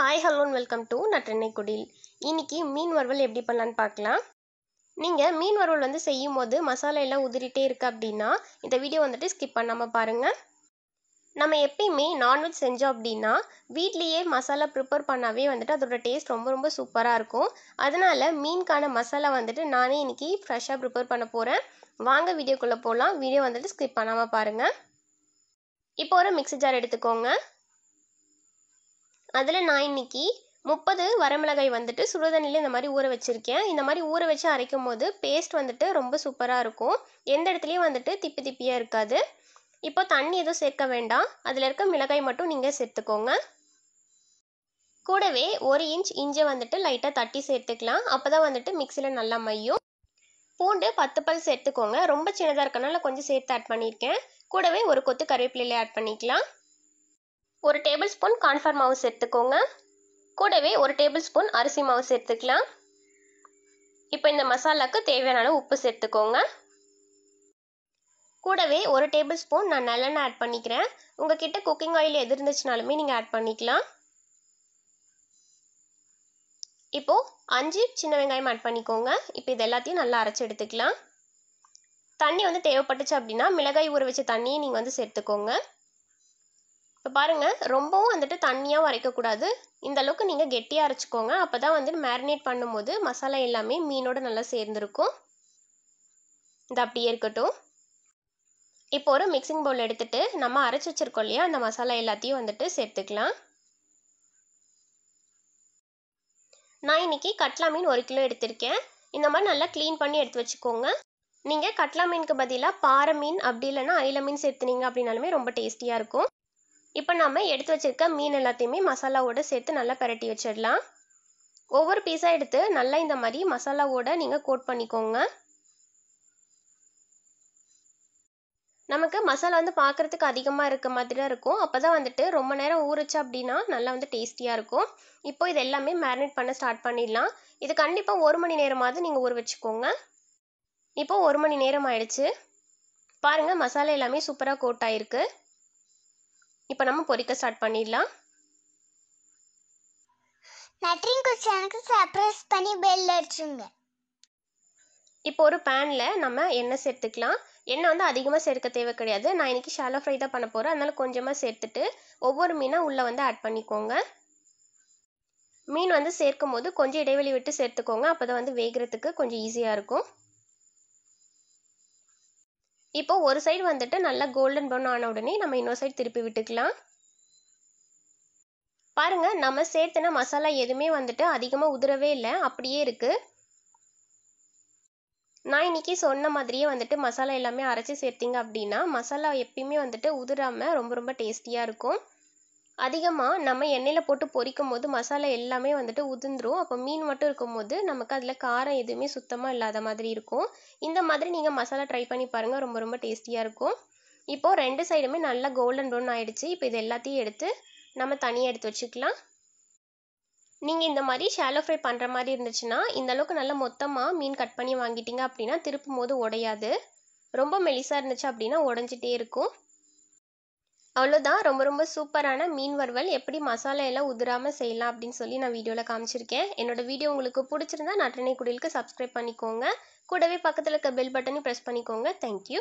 hi hello welcome to நான் சென்னை குடில் இன்னைக்கு மீன் வறுவல் எப்படி பண்ணலான்னு பார்க்கலாம் நீங்கள் மீன் வறுவல் வந்து செய்யும் போது மசாலா எல்லாம் உதிரிட்டே இருக்குது அப்படின்னா இந்த வீடியோ வந்துட்டு ஸ்கிப் பண்ணாமல் பாருங்கள் நம்ம எப்பயுமே நான்வெஜ் செஞ்சோம் அப்படின்னா வீட்லேயே மசாலா ப்ரிப்பேர் பண்ணாவே வந்துட்டு அதோட டேஸ்ட் ரொம்ப ரொம்ப சூப்பராக இருக்கும் அதனால் மீனுக்கான மசாலா வந்துட்டு நானே இன்றைக்கி ஃப்ரெஷ்ஷாக ப்ரிப்பேர் பண்ண போகிறேன் வாங்க வீடியோக்குள்ளே போகலாம் வீடியோ வந்துட்டு ஸ்கிப் பண்ணாமல் பாருங்கள் இப்போ ஒரு மிக்ஸி ஜார் எடுத்துக்கோங்க அதில் நான் இன்னைக்கு முப்பது வரமிளகாய் வந்துட்டு சுடுதண்ணியில் இந்த மாதிரி ஊற வச்சுருக்கேன் இந்த மாதிரி ஊற வச்சு அரைக்கும் போது பேஸ்ட் வந்துட்டு ரொம்ப சூப்பராக இருக்கும் எந்த இடத்துலையும் வந்துட்டு திப்பி திப்பியாக இருக்காது இப்போ தண்ணி எதுவும் சேர்க்க வேண்டாம் அதில் இருக்க மிளகாய் மட்டும் நீங்கள் சேர்த்துக்கோங்க கூடவே ஒரு இன்ச் இஞ்சை வந்துட்டு லைட்டாக தட்டி சேர்த்துக்கலாம் அப்போ தான் வந்துட்டு மிக்சியில் நல்லா மையும் பூண்டு பத்து பல் சேர்த்துக்கோங்க ரொம்ப சின்னதாக இருக்கனால கொஞ்சம் சேர்த்து ஆட் பண்ணியிருக்கேன் கூடவே ஒரு கொத்து கருவேப்பிலையில் ஆட் பண்ணிக்கலாம் ஒரு டேபிள் ஸ்பூன் கான்ஃபார் மாவு சேர்த்துக்கோங்க கூடவே ஒரு டேபிள் ஸ்பூன் அரிசி மாவு சேர்த்துக்கலாம் இப்போ இந்த மசாலாக்கு தேவையான அளவு உப்பு சேர்த்துக்கோங்க கூடவே ஒரு டேபிள் ஸ்பூன் நான் நல்லெண்ணெய் ஆட் பண்ணிக்கிறேன் உங்கள் கிட்டே குக்கிங் ஆயில் எது இருந்துச்சுனாலுமே நீங்கள் ஆட் பண்ணிக்கலாம் இப்போது அஞ்சு சின்ன வெங்காயம் ஆட் பண்ணிக்கோங்க இப்போ இது எல்லாத்தையும் நல்லா அரைச்சி எடுத்துக்கலாம் தண்ணி வந்து தேவைப்பட்டுச்சு அப்படின்னா மிளகாய் ஊற வச்ச தண்ணியை நீங்கள் வந்து சேர்த்துக்கோங்க இப்போ பாருங்கள் ரொம்பவும் வந்துட்டு தண்ணியாக வரைக்கக்கூடாது இந்த அளவுக்கு நீங்கள் கெட்டியாக அரைச்சிக்கோங்க அப்போ தான் வந்துட்டு மேரினேட் பண்ணும்போது மசாலா எல்லாமே மீனோடு நல்லா சேர்ந்துருக்கும் இது அப்படியே இருக்கட்டும் இப்போ ஒரு மிக்சிங் பவுல் எடுத்துகிட்டு நம்ம அரைச்சி வச்சுருக்கோம் இல்லையா அந்த மசாலா எல்லாத்தையும் வந்துட்டு சேர்த்துக்கலாம் நான் இன்றைக்கி கட்லா மீன் ஒரு கிலோ எடுத்திருக்கேன் இந்த மாதிரி நல்லா க்ளீன் பண்ணி எடுத்து வச்சுக்கோங்க நீங்கள் கட்லா மீனுக்கு பதிலாக பாறை மீன் அப்படி இல்லைன்னா அயில மீன் சேர்த்துனீங்க அப்படின்னாலுமே ரொம்ப டேஸ்டியாக இருக்கும் இப்போ நாம் எடுத்து வச்சுருக்க மீன் எல்லாத்தையுமே மசாலாவோடு சேர்த்து நல்லா பரட்டி வச்சிடலாம் ஒவ்வொரு பீஸாக எடுத்து நல்லா இந்த மாதிரி மசாலாவோடு நீங்கள் கோட் பண்ணிக்கோங்க நமக்கு மசாலா வந்து பார்க்குறதுக்கு அதிகமாக இருக்க மாதிரி தான் இருக்கும் அப்போ தான் வந்துட்டு ரொம்ப நேரம் ஊறுச்சு அப்படின்னா நல்லா வந்து டேஸ்டியாக இருக்கும் இப்போ இது எல்லாமே மேரினேட் பண்ண ஸ்டார்ட் பண்ணிடலாம் இது கண்டிப்பாக ஒரு மணி நேரமாவது நீங்கள் ஊற வச்சுக்கோங்க இப்போ ஒரு மணி நேரம் ஆயிடுச்சு பாருங்கள் மசாலா எல்லாமே சூப்பராக கோட் ஆயிருக்கு இப்போ நம்ம பொரிக்க ஸ்டார்ட் பண்ணிடலாம் நட்ரிங் குச்சனுக்கு சர்ப்ரைஸ் பண்ணி பெல் அடிச்சுங்க இப்போ ஒரு பேனில் நம்ம எண்ணெய் சேர்த்துக்கலாம் எண்ணெய் வந்து அதிகமாக சேர்க்க தேவை கிடையாது நான் இன்றைக்கி ஷாலோ ஃப்ரை தான் பண்ண போகிறேன் அதனால் கொஞ்சமாக சேர்த்துட்டு ஒவ்வொரு மீனாக உள்ளே வந்து ஆட் பண்ணிக்கோங்க மீன் வந்து சேர்க்கும் போது கொஞ்சம் இடைவெளி விட்டு சேர்த்துக்கோங்க அப்போ தான் வந்து வேகிறதுக்கு கொஞ்சம் ஈஸியாக இருக்கும் இப்போ ஒரு சைடு வந்துட்டு நல்லா கோல்டன் ப்ரௌன் ஆன உடனே நம்ம இன்னொரு சைடு திருப்பி விட்டுக்கலாம் பாருங்க நம்ம சேர்த்துன மசாலா எதுவுமே வந்துட்டு அதிகமாக உதிரவே இல்லை அப்படியே இருக்கு நான் இன்னைக்கு சொன்ன மாதிரியே வந்துட்டு மசாலா எல்லாமே அரைச்சி சேர்த்திங்க அப்படின்னா மசாலா எப்பயுமே வந்துட்டு உதிராமல் ரொம்ப ரொம்ப டேஸ்டியா இருக்கும் அதிகமாக நம்ம எண்ணெயில் போட்டு பொரிக்கும் போது மசாலா எல்லாமே வந்துட்டு உதிர்ந்துரும் அப்போ மீன் மட்டும் இருக்கும் போது நமக்கு அதில் காரம் எதுவுமே சுத்தமாக இல்லாத மாதிரி இருக்கும் இந்த மாதிரி நீங்கள் மசாலா ட்ரை பண்ணி பாருங்கள் ரொம்ப ரொம்ப டேஸ்டியாக இருக்கும் இப்போது ரெண்டு சைடுமே நல்லா கோல்டன் ப்ரௌன் ஆகிடுச்சு இப்போ இது எல்லாத்தையும் எடுத்து நம்ம தனியாக எடுத்து வச்சுக்கலாம் நீங்கள் இந்த மாதிரி ஷாலோ ஃப்ரை பண்ணுற மாதிரி இருந்துச்சுன்னா இந்த அளவுக்கு நல்லா மொத்தமாக மீன் கட் பண்ணி வாங்கிட்டீங்க அப்படின்னா திருப்பும் போது உடையாது ரொம்ப மெலிசாக இருந்துச்சு அப்படின்னா உடஞ்சிட்டே இருக்கும் அவ்வளோதான் ரொம்ப ரொம்ப சூப்பரான மீன் வறுவல் எப்படி மசாலா எல்லாம் உதிராமல் செய்யலாம் அப்படின்னு சொல்லி நான் வீடியோவில் காமிச்சிருக்கேன் என்னோட வீடியோ உங்களுக்கு பிடிச்சிருந்தா நட்டினை குடிலுக்கு சப்ஸ்கிரைப் பண்ணிக்கோங்க கூடவே பக்கத்தில் இருக்க பெல் பட்டனையும் ப்ரெஸ் பண்ணிக்கோங்க தேங்க்யூ